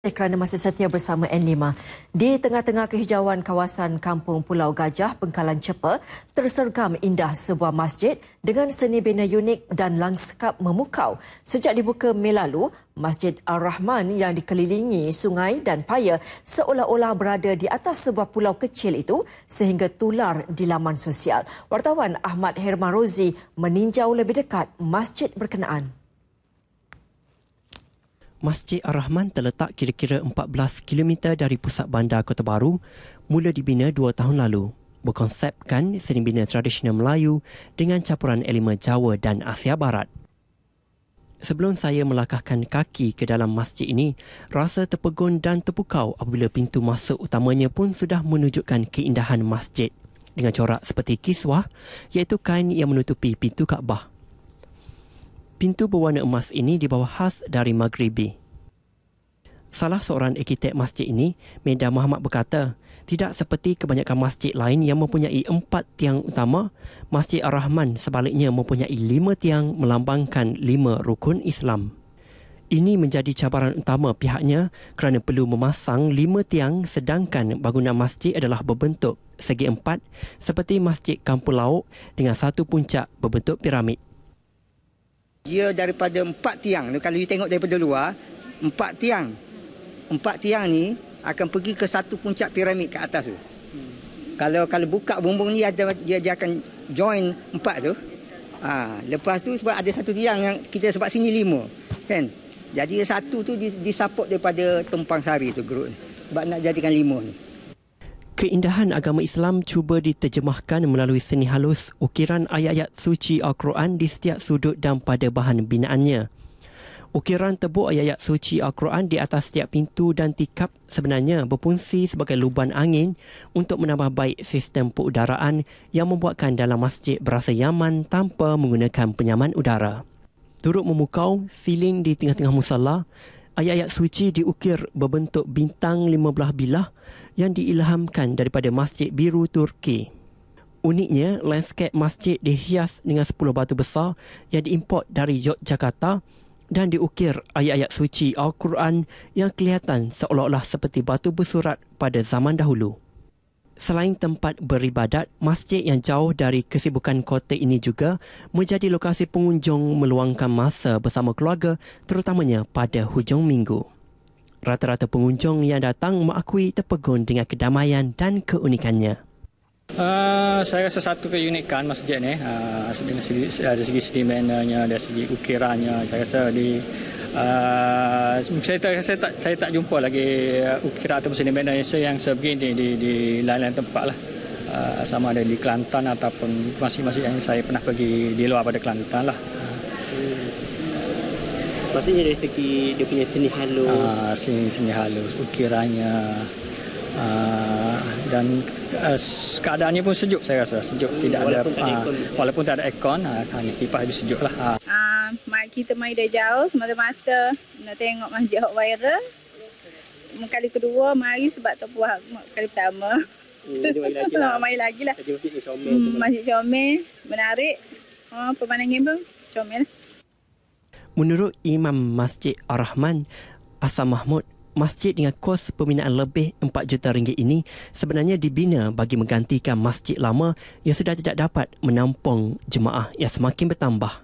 Eh, kerana masih setia bersama N5. Di tengah-tengah kehijauan kawasan kampung Pulau Gajah, Pengkalan Cepa, tersergam indah sebuah masjid dengan seni bina unik dan langskap memukau. Sejak dibuka Mei lalu, Masjid Ar-Rahman yang dikelilingi sungai dan paya seolah-olah berada di atas sebuah pulau kecil itu sehingga tular di laman sosial. Wartawan Ahmad Herman Rozi meninjau lebih dekat masjid berkenaan. Masjid Ar-Rahman terletak kira-kira 14 km dari pusat bandar Kota Baru, mula dibina dua tahun lalu. Berkonsepkan seni bina tradisional Melayu dengan campuran elemen Jawa dan Asia Barat. Sebelum saya melangkahkan kaki ke dalam masjid ini, rasa terpegun dan terpukau apabila pintu masuk utamanya pun sudah menunjukkan keindahan masjid dengan corak seperti kiswah iaitu kain yang menutupi pintu Kaabah. Pintu berwarna emas ini dibawa khas dari Maghribi. Salah seorang arkitek masjid ini, Meda Muhammad berkata, tidak seperti kebanyakan masjid lain yang mempunyai empat tiang utama, Masjid Ar-Rahman sebaliknya mempunyai lima tiang melambangkan lima rukun Islam. Ini menjadi cabaran utama pihaknya kerana perlu memasang lima tiang sedangkan bangunan masjid adalah berbentuk segi empat seperti masjid Kampulau dengan satu puncak berbentuk piramid. Dia daripada empat tiang. Kalau you tengok daripada luar, empat tiang. Empat tiang ni akan pergi ke satu puncak piramid ke atas tu. Kalau kalau buka bumbung ni ada dia, dia akan join empat tu. Ha, lepas tu sebab ada satu tiang yang kita sebab sini lima. Kan? Jadi satu tu disupport daripada tempang sari tu grup ni. Sebab nak jadikan lima ni. Keindahan agama Islam cuba diterjemahkan melalui seni halus ukiran ayat-ayat suci Al-Quran di setiap sudut dan pada bahan binaannya. Ukiran tebuk ayat-ayat suci Al-Quran di atas setiap pintu dan tikap sebenarnya berfungsi sebagai luban angin untuk menambah baik sistem perudaraan yang membuatkan dalam masjid berasa yaman tanpa menggunakan penyaman udara. Turut memukau siling di tengah-tengah musalla, ayat-ayat suci diukir berbentuk bintang 15 bilah yang diilhamkan daripada Masjid Biru Turki. Uniknya, landscape masjid dihias dengan 10 batu besar yang diimport dari Yogyakarta dan diukir ayat-ayat suci Al-Quran yang kelihatan seolah-olah seperti batu bersurat pada zaman dahulu selain tempat beribadat, masjid yang jauh dari kesibukan kota ini juga menjadi lokasi pengunjung meluangkan masa bersama keluarga terutamanya pada hujung minggu. Rata-rata pengunjung yang datang mengakui terpegun dengan kedamaian dan keunikannya. Uh, saya rasa satu keunikan masjid ni uh, dari segi, segi sedimennya, dari segi ukirannya. Saya rasa di uh, saya tak saya tak saya tak jumpa lagi uh, ukira atau seni benda yang yang sebegini di di lain-lain tempat lah. Uh, sama ada di Kelantan ataupun masing-masing yang saya pernah pergi di luar pada Kelantan lah. Hmm. Maksudnya dari segi dia punya seni halus. Uh, seni, seni halus, ukirannya uh, dan uh, keadaannya pun sejuk saya rasa sejuk hmm, tidak walaupun ada tak uh, walaupun tak ada ekon, uh, hanya kipas lebih sejuk lah. Uh. Ah, mari kita mari dah jauh semata-mata nak tengok masjid hot viral. Kali kedua mari sebab tak puas kali pertama. Hmm, lagi lah. lagi lah. Hmm, masjid comel. Menarik. Oh, pemandangan pun comel Menurut Imam Masjid Ar-Rahman Asam Mahmud, masjid dengan kos pembinaan lebih 4 juta ringgit ini sebenarnya dibina bagi menggantikan masjid lama yang sudah tidak dapat menampung jemaah yang semakin bertambah.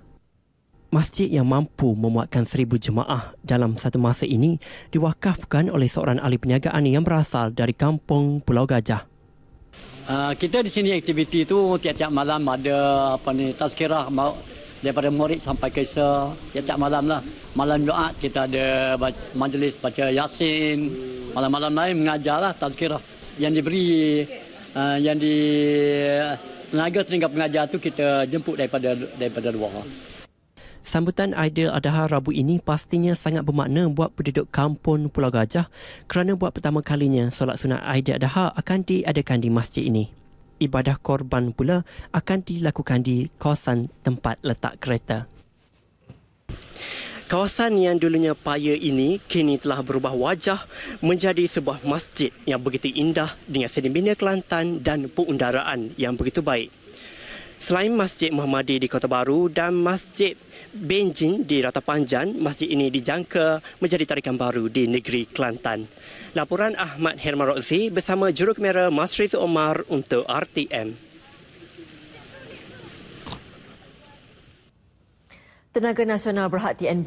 Masjid yang mampu memuatkan seribu jemaah dalam satu masa ini diwakafkan oleh seorang ahli perniagaan yang berasal dari kampung Pulau Gajah. Uh, kita di sini aktiviti itu tiap-tiap malam ada apa ni tazkirah daripada murid sampai ke se tiap-tiap malam lah. Malam doa kita ada majlis baca yasin, malam-malam lain mengajar lah tazkirah yang diberi uh, yang di tenaga tenaga pengajar itu kita jemput daripada daripada luar. Sambutan Aidiladha Rabu ini pastinya sangat bermakna buat penduduk kampung Pulau Gajah kerana buat pertama kalinya solat sunat Aidiladha akan diadakan di masjid ini. Ibadah korban pula akan dilakukan di kawasan tempat letak kereta. Kawasan yang dulunya paya ini kini telah berubah wajah menjadi sebuah masjid yang begitu indah dengan seni bina Kelantan dan perundaraan yang begitu baik. Selain Masjid Muhammadi di Kota Baru dan Masjid Benjin di Rata Panjang, masjid ini dijangka menjadi tarikan baru di negeri Kelantan. Laporan Ahmad Herman Rozi bersama jurukamera Masriz Omar untuk RTM. Tenaga Nasional Berhati NB